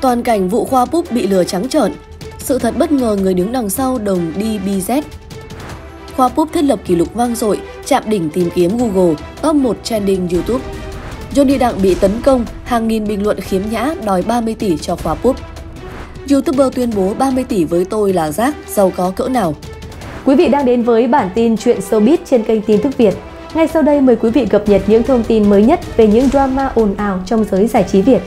Toàn cảnh vụ khoa Púp bị lừa trắng trợn, sự thật bất ngờ người đứng đằng sau đồng DBZ. Khoa Púp thiết lập kỷ lục vang dội, chạm đỉnh tìm kiếm Google, top 1 trending YouTube. Johnny Đặng bị tấn công, hàng nghìn bình luận khiếm nhã đòi 30 tỷ cho Khoa púp. YouTuber tuyên bố 30 tỷ với tôi là rác, giàu có cỡ nào. Quý vị đang đến với bản tin chuyện showbiz trên kênh Tin tức Việt. Ngay sau đây mời quý vị cập nhật những thông tin mới nhất về những drama ồn ào trong giới giải trí Việt.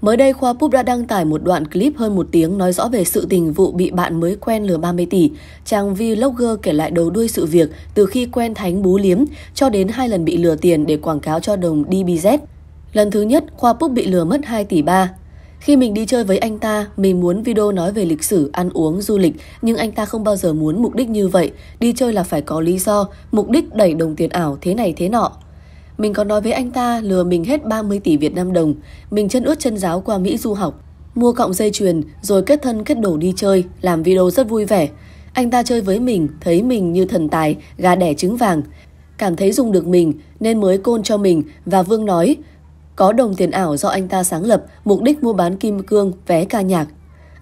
Mới đây, Khoa Púp đã đăng tải một đoạn clip hơn một tiếng nói rõ về sự tình vụ bị bạn mới quen lừa 30 tỷ. Chàng vlogger kể lại đầu đuôi sự việc từ khi quen Thánh Bú Liếm cho đến hai lần bị lừa tiền để quảng cáo cho đồng DBZ. Lần thứ nhất, Khoa Púp bị lừa mất 2 tỷ 3. Khi mình đi chơi với anh ta, mình muốn video nói về lịch sử, ăn uống, du lịch, nhưng anh ta không bao giờ muốn mục đích như vậy. Đi chơi là phải có lý do, mục đích đẩy đồng tiền ảo thế này thế nọ. Mình có nói với anh ta lừa mình hết 30 tỷ Việt Nam đồng, mình chân ướt chân giáo qua Mỹ du học, mua cọng dây chuyền rồi kết thân kết đổ đi chơi, làm video rất vui vẻ. Anh ta chơi với mình, thấy mình như thần tài, gà đẻ trứng vàng. Cảm thấy dùng được mình nên mới côn cho mình và Vương nói có đồng tiền ảo do anh ta sáng lập, mục đích mua bán kim cương, vé ca nhạc.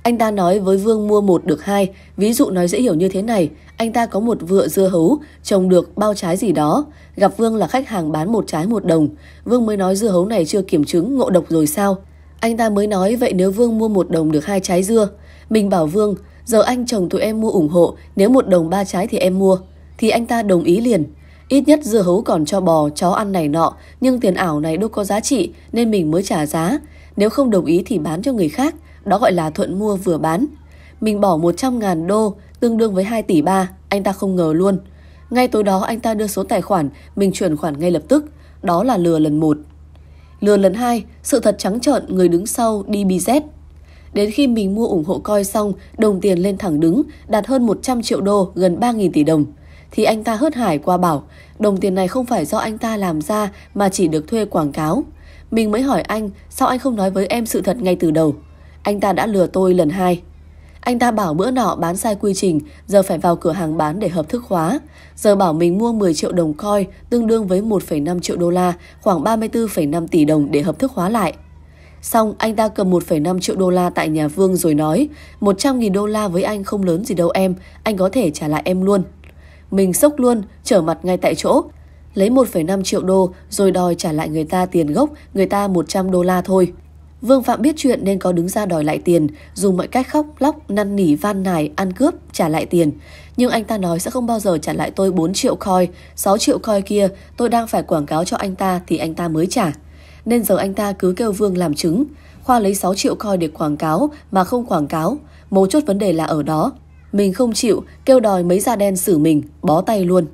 Anh ta nói với Vương mua một được hai, ví dụ nói dễ hiểu như thế này, anh ta có một vựa dưa hấu, trồng được bao trái gì đó. Gặp Vương là khách hàng bán một trái một đồng. Vương mới nói dưa hấu này chưa kiểm chứng, ngộ độc rồi sao? Anh ta mới nói vậy nếu Vương mua một đồng được hai trái dưa. Mình bảo Vương, giờ anh chồng tụi em mua ủng hộ, nếu một đồng ba trái thì em mua. Thì anh ta đồng ý liền. Ít nhất dưa hấu còn cho bò, chó ăn này nọ, nhưng tiền ảo này đâu có giá trị nên mình mới trả giá. Nếu không đồng ý thì bán cho người khác, đó gọi là thuận mua vừa bán. Mình bỏ 100 ngàn đô, tương đương với 2 tỷ 3, anh ta không ngờ luôn. Ngay tối đó anh ta đưa số tài khoản, mình chuyển khoản ngay lập tức. Đó là lừa lần một. Lừa lần hai, sự thật trắng trợn người đứng sau đi DBZ. Đến khi mình mua ủng hộ coi xong, đồng tiền lên thẳng đứng, đạt hơn 100 triệu đô, gần 3.000 tỷ đồng. Thì anh ta hớt hải qua bảo, đồng tiền này không phải do anh ta làm ra mà chỉ được thuê quảng cáo. Mình mới hỏi anh, sao anh không nói với em sự thật ngay từ đầu? Anh ta đã lừa tôi lần hai. Anh ta bảo bữa nọ bán sai quy trình, giờ phải vào cửa hàng bán để hợp thức hóa. Giờ bảo mình mua 10 triệu đồng coi, tương đương với 1,5 triệu đô la, khoảng 34,5 tỷ đồng để hợp thức hóa lại. Xong anh ta cầm 1,5 triệu đô la tại nhà Vương rồi nói 100.000 đô la với anh không lớn gì đâu em Anh có thể trả lại em luôn Mình sốc luôn, trở mặt ngay tại chỗ Lấy 1,5 triệu đô rồi đòi trả lại người ta tiền gốc Người ta 100 đô la thôi Vương Phạm biết chuyện nên có đứng ra đòi lại tiền, dùng mọi cách khóc, lóc, năn nỉ, van nài, ăn cướp, trả lại tiền. Nhưng anh ta nói sẽ không bao giờ trả lại tôi 4 triệu coin, 6 triệu coin kia tôi đang phải quảng cáo cho anh ta thì anh ta mới trả. Nên giờ anh ta cứ kêu Vương làm chứng. Khoa lấy 6 triệu coin để quảng cáo mà không quảng cáo. Mấu chốt vấn đề là ở đó. Mình không chịu, kêu đòi mấy da đen xử mình, bó tay luôn.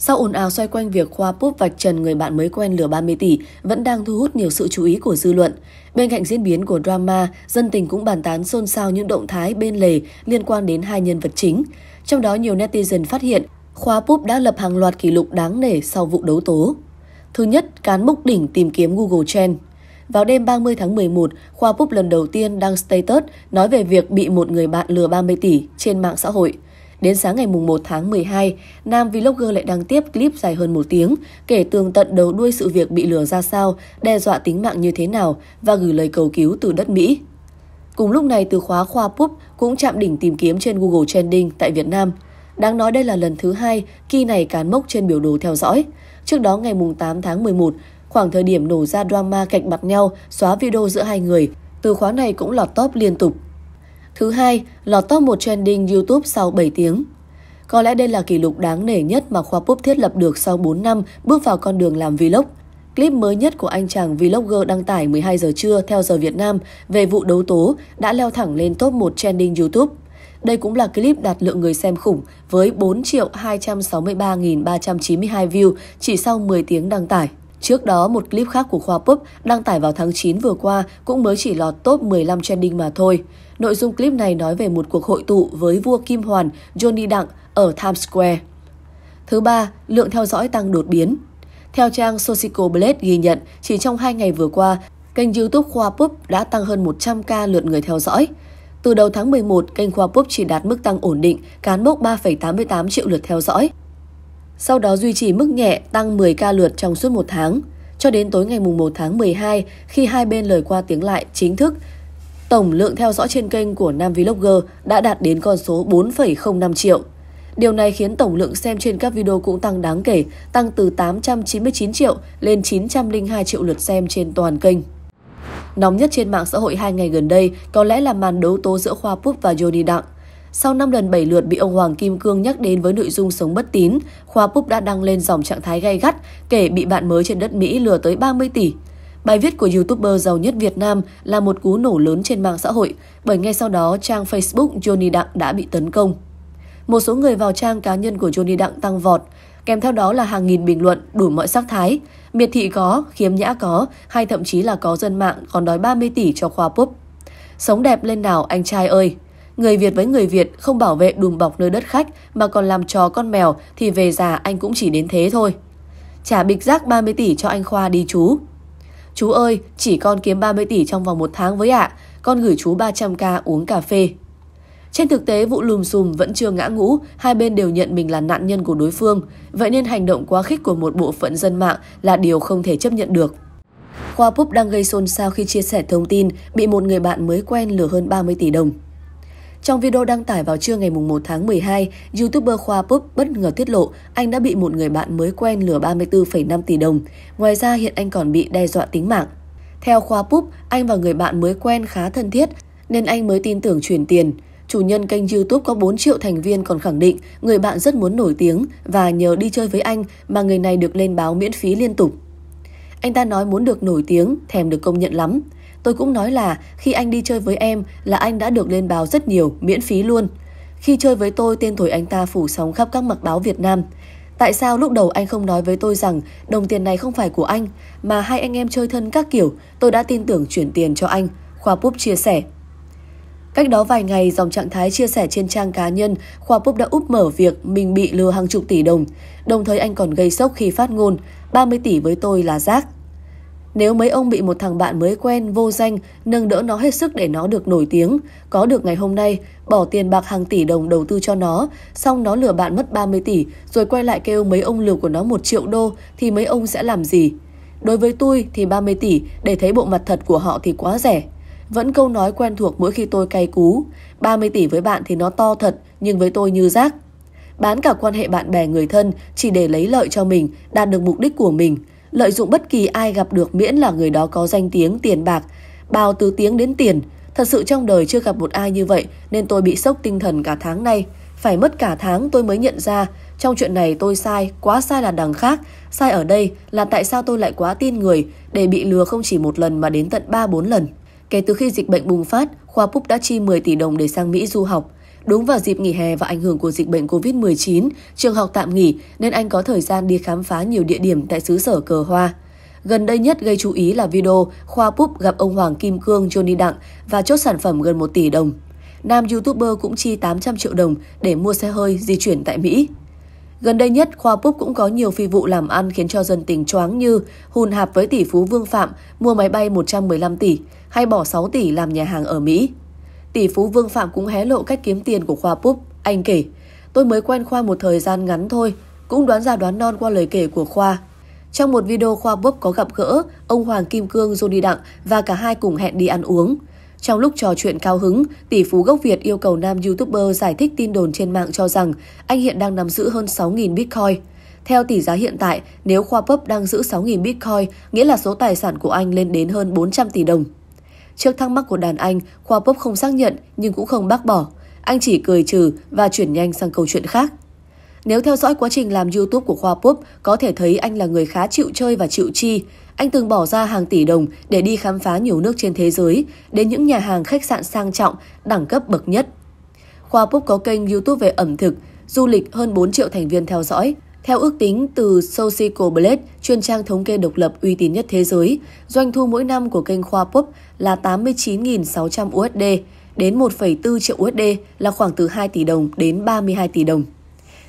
Sau ồn ào xoay quanh việc Khoa Púp vạch trần người bạn mới quen lừa 30 tỷ vẫn đang thu hút nhiều sự chú ý của dư luận. Bên cạnh diễn biến của drama, dân tình cũng bàn tán xôn xao những động thái bên lề liên quan đến hai nhân vật chính. Trong đó nhiều netizen phát hiện Khoa Púp đã lập hàng loạt kỷ lục đáng nể sau vụ đấu tố. Thứ nhất, cán mốc đỉnh tìm kiếm Google Trend. Vào đêm 30 tháng 11, Khoa Púp lần đầu tiên đăng status nói về việc bị một người bạn lừa 30 tỷ trên mạng xã hội – Đến sáng ngày mùng 1 tháng 12, nam vlogger lại đăng tiếp clip dài hơn một tiếng, kể tường tận đầu đuôi sự việc bị lừa ra sao, đe dọa tính mạng như thế nào và gửi lời cầu cứu từ đất Mỹ. Cùng lúc này từ khóa khoa pup cũng chạm đỉnh tìm kiếm trên Google Trending tại Việt Nam. Đáng nói đây là lần thứ hai kỳ này cán mốc trên biểu đồ theo dõi. Trước đó ngày mùng 8 tháng 11, khoảng thời điểm nổ ra drama cạnh mặt nhau, xóa video giữa hai người, từ khóa này cũng lọt top liên tục. Thứ hai, lọt top 1 trending YouTube sau 7 tiếng. Có lẽ đây là kỷ lục đáng nể nhất mà Khoa Púp thiết lập được sau 4 năm bước vào con đường làm vlog. Clip mới nhất của anh chàng vlogger đăng tải 12 giờ trưa theo giờ Việt Nam về vụ đấu tố đã leo thẳng lên top 1 trending YouTube. Đây cũng là clip đạt lượng người xem khủng với 4 263.392 view chỉ sau 10 tiếng đăng tải. Trước đó, một clip khác của Khoa Pup đăng tải vào tháng 9 vừa qua cũng mới chỉ lọt top 15 trending mà thôi. Nội dung clip này nói về một cuộc hội tụ với vua Kim Hoàn Johnny Đặng ở Times Square. Thứ ba, lượng theo dõi tăng đột biến. Theo trang Socico Blade ghi nhận, chỉ trong 2 ngày vừa qua, kênh YouTube Khoa Pup đã tăng hơn 100k lượt người theo dõi. Từ đầu tháng 11, kênh Khoa Pup chỉ đạt mức tăng ổn định, cán mốc 3,88 triệu lượt theo dõi, sau đó duy trì mức nhẹ tăng 10 ca lượt trong suốt một tháng. Cho đến tối ngày 1 tháng 12, khi hai bên lời qua tiếng lại chính thức, tổng lượng theo dõi trên kênh của nam vlogger đã đạt đến con số 4,05 triệu. Điều này khiến tổng lượng xem trên các video cũng tăng đáng kể, tăng từ 899 triệu lên 902 triệu lượt xem trên toàn kênh. Nóng nhất trên mạng xã hội hai ngày gần đây có lẽ là màn đấu tố giữa Khoa Púp và Johnny Đặng. Sau 5 lần 7 lượt bị ông Hoàng Kim Cương nhắc đến với nội dung sống bất tín, Khoa Púc đã đăng lên dòng trạng thái gay gắt kể bị bạn mới trên đất Mỹ lừa tới 30 tỷ. Bài viết của YouTuber giàu nhất Việt Nam là một cú nổ lớn trên mạng xã hội bởi ngay sau đó trang Facebook Johnny Đặng đã bị tấn công. Một số người vào trang cá nhân của Johnny Đặng tăng vọt, kèm theo đó là hàng nghìn bình luận đủ mọi sắc thái. Miệt thị có, khiếm nhã có, hay thậm chí là có dân mạng còn đói 30 tỷ cho khoa Púc. Sống đẹp lên nào anh trai ơi, Người Việt với người Việt không bảo vệ đùm bọc nơi đất khách mà còn làm trò con mèo thì về già anh cũng chỉ đến thế thôi. Trả bịch rác 30 tỷ cho anh Khoa đi chú. Chú ơi, chỉ con kiếm 30 tỷ trong vòng một tháng với ạ. Con gửi chú 300k uống cà phê. Trên thực tế, vụ lùm xùm vẫn chưa ngã ngũ, hai bên đều nhận mình là nạn nhân của đối phương. Vậy nên hành động quá khích của một bộ phận dân mạng là điều không thể chấp nhận được. Khoa Púc đang gây xôn xao khi chia sẻ thông tin bị một người bạn mới quen lừa hơn 30 tỷ đồng. Trong video đăng tải vào trưa ngày 1 tháng 12, YouTuber Khoa Pup bất ngờ tiết lộ anh đã bị một người bạn mới quen lừa 34,5 tỷ đồng. Ngoài ra hiện anh còn bị đe dọa tính mạng. Theo Khoa Pup, anh và người bạn mới quen khá thân thiết nên anh mới tin tưởng chuyển tiền. Chủ nhân kênh YouTube có 4 triệu thành viên còn khẳng định người bạn rất muốn nổi tiếng và nhờ đi chơi với anh mà người này được lên báo miễn phí liên tục. Anh ta nói muốn được nổi tiếng, thèm được công nhận lắm. Tôi cũng nói là khi anh đi chơi với em là anh đã được lên báo rất nhiều, miễn phí luôn. Khi chơi với tôi, tên tuổi anh ta phủ sóng khắp các mặt báo Việt Nam. Tại sao lúc đầu anh không nói với tôi rằng đồng tiền này không phải của anh, mà hai anh em chơi thân các kiểu, tôi đã tin tưởng chuyển tiền cho anh, Khoa Púp chia sẻ. Cách đó vài ngày, dòng trạng thái chia sẻ trên trang cá nhân, Khoa Púp đã úp mở việc mình bị lừa hàng chục tỷ đồng. Đồng thời anh còn gây sốc khi phát ngôn, 30 tỷ với tôi là rác. Nếu mấy ông bị một thằng bạn mới quen, vô danh, nâng đỡ nó hết sức để nó được nổi tiếng, có được ngày hôm nay, bỏ tiền bạc hàng tỷ đồng đầu tư cho nó, xong nó lừa bạn mất 30 tỷ, rồi quay lại kêu mấy ông lừa của nó một triệu đô, thì mấy ông sẽ làm gì? Đối với tôi thì 30 tỷ để thấy bộ mặt thật của họ thì quá rẻ. Vẫn câu nói quen thuộc mỗi khi tôi cay cú, 30 tỷ với bạn thì nó to thật, nhưng với tôi như rác. Bán cả quan hệ bạn bè người thân chỉ để lấy lợi cho mình, đạt được mục đích của mình – Lợi dụng bất kỳ ai gặp được miễn là người đó có danh tiếng, tiền bạc, bao từ tiếng đến tiền. Thật sự trong đời chưa gặp một ai như vậy nên tôi bị sốc tinh thần cả tháng nay. Phải mất cả tháng tôi mới nhận ra trong chuyện này tôi sai, quá sai là đằng khác. Sai ở đây là tại sao tôi lại quá tin người để bị lừa không chỉ một lần mà đến tận 3-4 lần. Kể từ khi dịch bệnh bùng phát, khoa Phúc đã chi 10 tỷ đồng để sang Mỹ du học. Đúng vào dịp nghỉ hè và ảnh hưởng của dịch bệnh COVID-19, trường học tạm nghỉ nên anh có thời gian đi khám phá nhiều địa điểm tại xứ sở cờ hoa. Gần đây nhất gây chú ý là video Khoa Púp gặp ông Hoàng Kim Cương Johnny Đặng và chốt sản phẩm gần 1 tỷ đồng. Nam YouTuber cũng chi 800 triệu đồng để mua xe hơi di chuyển tại Mỹ. Gần đây nhất, Khoa Púp cũng có nhiều phi vụ làm ăn khiến cho dân tình choáng như hùn hạp với tỷ phú Vương Phạm mua máy bay 115 tỷ hay bỏ 6 tỷ làm nhà hàng ở Mỹ. Tỷ phú Vương Phạm cũng hé lộ cách kiếm tiền của Khoa Púp. Anh kể, tôi mới quen Khoa một thời gian ngắn thôi, cũng đoán ra đoán non qua lời kể của Khoa. Trong một video Khoa Búp có gặp gỡ ông Hoàng Kim Cương, Johnny Đặng và cả hai cùng hẹn đi ăn uống. Trong lúc trò chuyện cao hứng, tỷ phú gốc Việt yêu cầu nam YouTuber giải thích tin đồn trên mạng cho rằng anh hiện đang nắm giữ hơn 6.000 Bitcoin. Theo tỷ giá hiện tại, nếu Khoa Búp đang giữ 6.000 Bitcoin, nghĩa là số tài sản của anh lên đến hơn 400 tỷ đồng. Trước thắc mắc của đàn anh, Khoa Pop không xác nhận nhưng cũng không bác bỏ. Anh chỉ cười trừ và chuyển nhanh sang câu chuyện khác. Nếu theo dõi quá trình làm YouTube của Khoa Pop, có thể thấy anh là người khá chịu chơi và chịu chi. Anh từng bỏ ra hàng tỷ đồng để đi khám phá nhiều nước trên thế giới, đến những nhà hàng khách sạn sang trọng, đẳng cấp bậc nhất. Khoa Pop có kênh YouTube về ẩm thực, du lịch hơn 4 triệu thành viên theo dõi. Theo ước tính từ Social Blade, chuyên trang thống kê độc lập uy tín nhất thế giới, doanh thu mỗi năm của kênh Khoa Pop là 89.600 USD, đến 1,4 triệu USD là khoảng từ 2 tỷ đồng đến 32 tỷ đồng.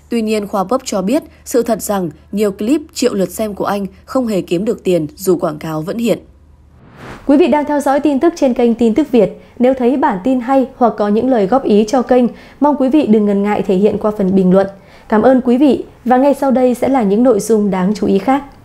Tuy nhiên, Khoa Pop cho biết sự thật rằng nhiều clip triệu lượt xem của anh không hề kiếm được tiền dù quảng cáo vẫn hiện. Quý vị đang theo dõi tin tức trên kênh Tin tức Việt. Nếu thấy bản tin hay hoặc có những lời góp ý cho kênh, mong quý vị đừng ngần ngại thể hiện qua phần bình luận. Cảm ơn quý vị và ngay sau đây sẽ là những nội dung đáng chú ý khác.